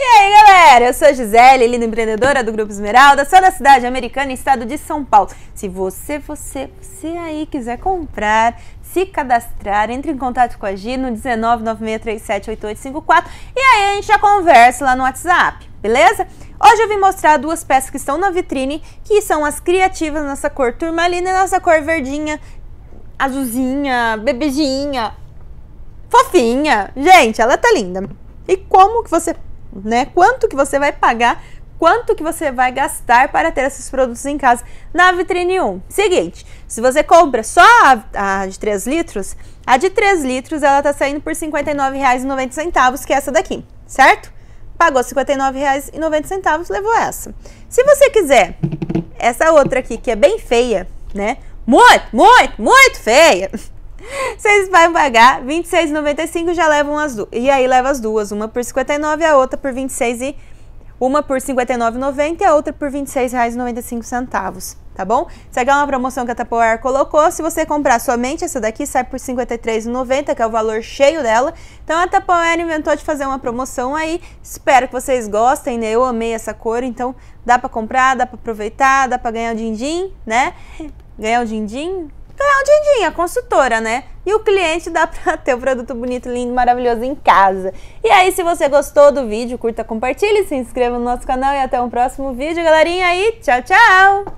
E aí, galera? Eu sou a Gisele, linda empreendedora do Grupo Esmeralda, sou da cidade americana, estado de São Paulo. Se você, você, você aí quiser comprar, se cadastrar, entre em contato com a G no 19963788854 e aí a gente já conversa lá no WhatsApp, beleza? Hoje eu vim mostrar duas peças que estão na vitrine, que são as criativas, nossa cor turmalina e nossa cor verdinha, azulzinha, bebezinha, fofinha. Gente, ela tá linda. E como que você né? Quanto que você vai pagar quanto que você vai gastar para ter esses produtos em casa na vitrine 1. Seguinte, se você compra só a, a de 3 litros, a de 3 litros ela tá saindo por R$ 59,90, que é essa daqui, certo? Pagou R$ 59,90, levou essa. Se você quiser essa outra aqui, que é bem feia, né? Muito, muito, muito feia. Vocês vão pagar 26,95 já levam as duas. E aí leva as duas, uma por 59 a outra por 26 e uma por 59,90 e a outra por 26,95, tá bom? Isso aqui é uma promoção que a Tupperware colocou. Se você comprar somente essa daqui, sai por 53,90, que é o valor cheio dela. Então a Tupperware inventou de fazer uma promoção aí. Espero que vocês gostem, né? Eu amei essa cor, então dá pra comprar, dá pra aproveitar, dá pra ganhar o din-din, né? Ganhar o din-din, Afinal, Dindinha, consultora, né? E o cliente dá para ter o produto bonito, lindo, maravilhoso em casa. E aí, se você gostou do vídeo, curta, compartilhe, se inscreva no nosso canal e até um próximo vídeo, galerinha. E tchau, tchau!